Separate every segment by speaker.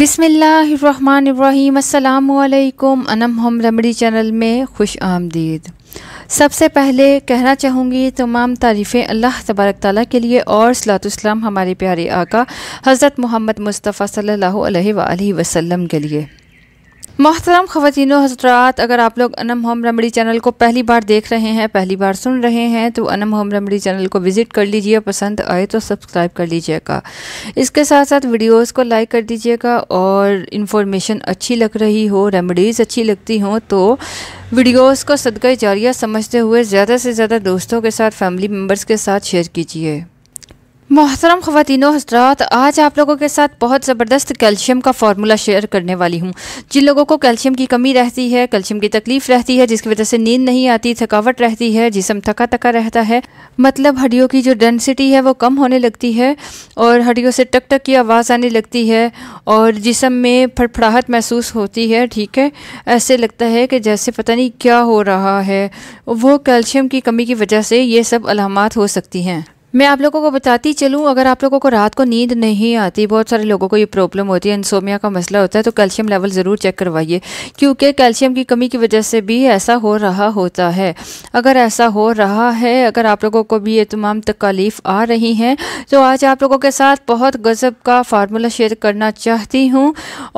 Speaker 1: बिसमीम् अल्लाम अनम हम रमड़ी चैनल में खुश आमदीद सबसे पहले कहना चाहूँगी तमाम तारीफ़ें अल्लाह तबारक ताली के लिए और सलातम हमारे प्यारे आका हज़रत मोहम्मद मुस्तफ़ा सल्लल्लाहु वसम के लिए मोहतरम ख़वान हजरात अगर आप लोग अनम होम रमड़ी चैनल को पहली बार देख रहे हैं पहली बार सुन रहे हैं तो अनम होम रमड़ी चैनल को विज़िट कर लीजिए पसंद आए तो सब्सक्राइब कर लीजिएगा इसके साथ साथ वीडियोस को लाइक कर दीजिएगा और इन्फॉर्मेशन अच्छी लग रही हो रेमडीज़ अच्छी लगती हों तो वीडियोज़ को सदका जारिया समझते हुए ज़्यादा से ज़्यादा दोस्तों के साथ फैमिली मेम्बर्स के साथ शेयर कीजिए मोहतरम ख़वान हजरात आज आप लोगों के साथ बहुत ज़बरदस्त कैल्शियम का फार्मूला शेयर करने वाली हूँ जिन लोगों को कैल्शियम की कमी रहती है कैल्शियम की तकलीफ़ रहती है जिसकी वजह से नींद नहीं आती थकावट रहती है जिसम थका थका रहता है मतलब हड्डियों की जो डेंसिटी है वो कम होने लगती है और हड्डियों से टक टक की आवाज़ आने लगती है और जिसम में फड़फड़ाहट महसूस होती है ठीक है ऐसे लगता है कि जैसे पता नहीं क्या हो रहा है वो कैल्शियम की कमी की वजह से ये सब अलामत हो सकती हैं मैं आप लोगों को बताती चलूँ अगर आप लोगों को रात को नींद नहीं आती बहुत सारे लोगों को ये प्रॉब्लम होती है इंसोमिया का मसला होता है तो कैल्शियम लेवल ज़रूर चेक करवाइए क्योंकि कैल्शियम की कमी की वजह से भी ऐसा हो रहा होता है अगर ऐसा हो रहा है अगर आप लोगों को भी ये तमाम तकालीफ आ रही हैं तो आज आप लोगों के साथ बहुत गज़ब का फार्मूला शेयर करना चाहती हूँ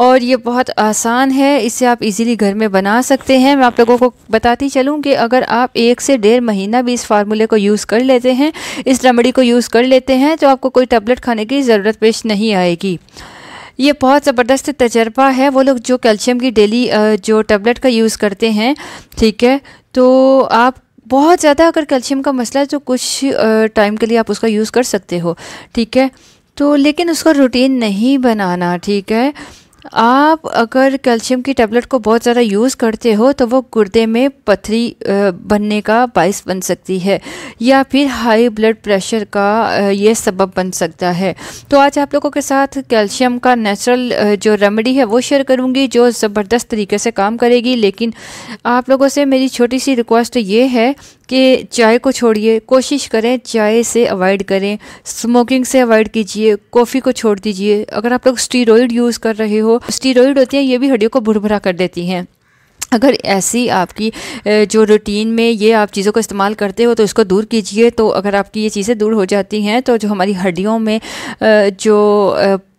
Speaker 1: और ये बहुत आसान है इसे आप ईज़िली घर में बना सकते हैं मैं आप लोगों को बताती चलूँ कि अगर आप एक से डेढ़ महीना भी इस फार्मूले को यूज़ कर लेते हैं इस रेमेडी को यूज़ कर लेते हैं तो आपको कोई टैबलेट खाने की ज़रूरत पेश नहीं आएगी ये बहुत ज़बरदस्त तजर्बा है वो लोग जो कैल्शियम की डेली जो टैबलेट का यूज़ करते हैं ठीक है तो आप बहुत ज़्यादा अगर कैल्शियम का मसला है तो कुछ टाइम के लिए आप उसका यूज़ कर सकते हो ठीक है तो लेकिन उसका रूटीन नहीं बनाना ठीक है आप अगर कैल्शियम की टैबलेट को बहुत ज़्यादा यूज़ करते हो तो वो गुर्दे में पथरी बनने का बायस बन सकती है या फिर हाई ब्लड प्रेशर का ये सबब बन सकता है तो आज आप लोगों के साथ कैल्शियम का नेचुरल जो रेमेडी है वो शेयर करूँगी जो ज़बरदस्त तरीके से काम करेगी लेकिन आप लोगों से मेरी छोटी सी रिक्वेस्ट ये है कि चाय को छोड़िए कोशिश करें चाय से अवॉइड करें स्मोकिंग से अवॉइड कीजिए कॉफ़ी को छोड़ दीजिए अगर आप लोग स्टीरोइड यूज़ कर रहे हो स्टीरोइड होती हैं ये भी हड्डियों को भुरभुरा कर देती हैं अगर ऐसी आपकी जो रूटीन में ये आप चीज़ों को इस्तेमाल करते हो तो इसको दूर कीजिए तो अगर आपकी ये चीज़ें दूर हो जाती हैं तो जो हमारी हड्डियों में जो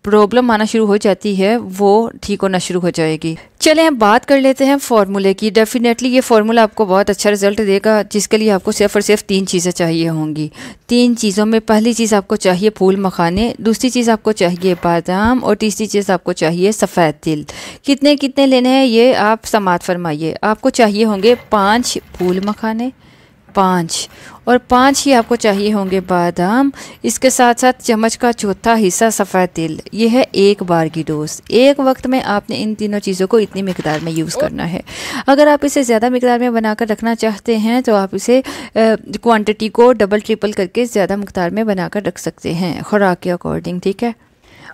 Speaker 1: प्रॉब्लम आना शुरू हो जाती है वो ठीक होना शुरू हो जाएगी चले हम बात कर लेते हैं फार्मूले की डेफिनेटली ये फार्मूला आपको बहुत अच्छा रिजल्ट देगा जिसके लिए आपको सिर्फ और सिर्फ तीन चीज़ें चाहिए होंगी तीन चीज़ों में पहली चीज़ आपको चाहिए फूल मखाने दूसरी चीज़ आपको चाहिए बादाम और तीसरी चीज़ आपको चाहिए सफ़ेद तिल कितने कितने लेने हैं ये आप समात फरमाइए आपको चाहिए होंगे पाँच फूल मखाने पाँच और पाँच ही आपको चाहिए होंगे बादाम इसके साथ साथ चम्मच का चौथा हिस्सा सफ़ेद तिल यह है एक बार की डोज एक वक्त में आपने इन तीनों चीज़ों को इतनी मकदार में यूज़ करना है अगर आप इसे ज़्यादा मकदार में बनाकर रखना चाहते हैं तो आप इसे क्वांटिटी को डबल ट्रिपल करके ज़्यादा मकदार में बनाकर रख सकते हैं खुराक के अकॉर्डिंग ठीक है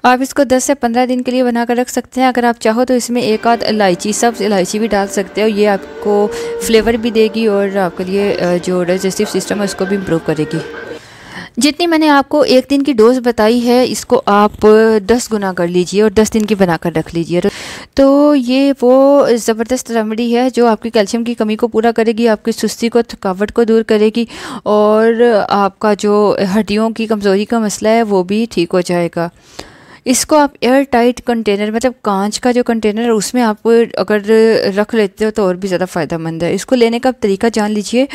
Speaker 1: आप इसको 10 से 15 दिन के लिए बना कर रख सकते हैं अगर आप चाहो तो इसमें एक आध इलायची सब इलायची भी डाल सकते हो ये आपको फ्लेवर भी देगी और आपके लिए जो डाइजेस्टिव सिस्टम है उसको भी इम्प्रूव करेगी जितनी मैंने आपको एक दिन की डोज बताई है इसको आप दस गुना कर लीजिए और दस दिन की बना कर रख लीजिए तो ये वो ज़बरदस्त रेमडी है जो आपकी कैल्शियम की कमी को पूरा करेगी आपकी सुस्ती को थकावट को दूर करेगी और आपका जो हड्डियों की कमज़ोरी का मसला है वो भी ठीक हो जाएगा इसको आप एयर टाइट कंटेनर मतलब कांच का जो कंटेनर है उसमें आप अगर रख लेते हो तो और भी ज़्यादा फ़ायदा मंद है इसको लेने का तरीका जान लीजिए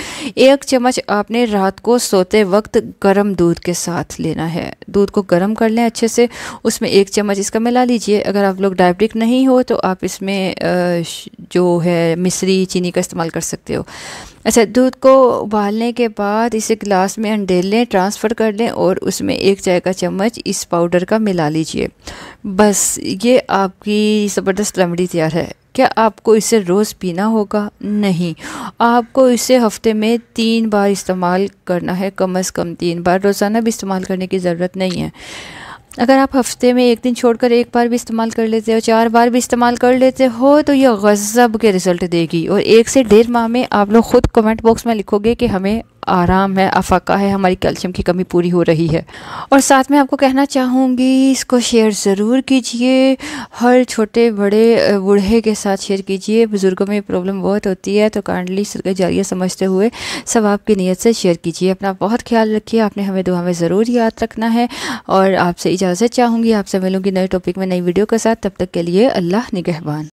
Speaker 1: एक चम्मच आपने रात को सोते वक्त गर्म दूध के साथ लेना है दूध को गर्म कर लें अच्छे से उसमें एक चम्मच इसका मिला लीजिए अगर आप लोग डायबिटिक नहीं हो तो आप इसमें जो है मिश्री चीनी का इस्तेमाल कर सकते हो अच्छा दूध को उबालने के बाद इसे गिलास में अंडेल लें ट्रांसफ़र कर लें और उसमें एक चाय का चम्मच इस पाउडर का मिला लीजिए कीजिए बस ये आपकी ज़बरदस्त रेमडी तैयार है क्या आपको इसे रोज़ पीना होगा नहीं आपको इसे हफ्ते में तीन बार इस्तेमाल करना है कम अज़ कम तीन बार रोज़ाना भी इस्तेमाल करने की ज़रूरत नहीं है अगर आप हफ्ते में एक दिन छोड़कर एक बार भी इस्तेमाल कर लेते हो चार बार भी इस्तेमाल कर लेते हो तो यह गज़ब के रिज़ल्ट देगी और एक से डेढ़ माह में आप लोग ख़ुद कमेंट बॉक्स में लिखोगे कि हमें आराम है अफाका है हमारी कैल्शियम की कमी पूरी हो रही है और साथ में आपको कहना चाहूँगी इसको शेयर ज़रूर कीजिए हर छोटे बड़े बूढ़े के साथ शेयर कीजिए बुज़ुर्गों में प्रॉब्लम बहुत होती है तो काइंडली जारिया समझते हुए सब आपकी नीयत से शेयर कीजिए अपना बहुत ख्याल रखिए आपने हमें दुआ में ज़रूर याद रखना है और आपसे इजाज़त चाहूँगी आपसे मिलूँगी नए टॉपिक में नई वीडियो के साथ तब तक के लिए अल्लाह निगहबान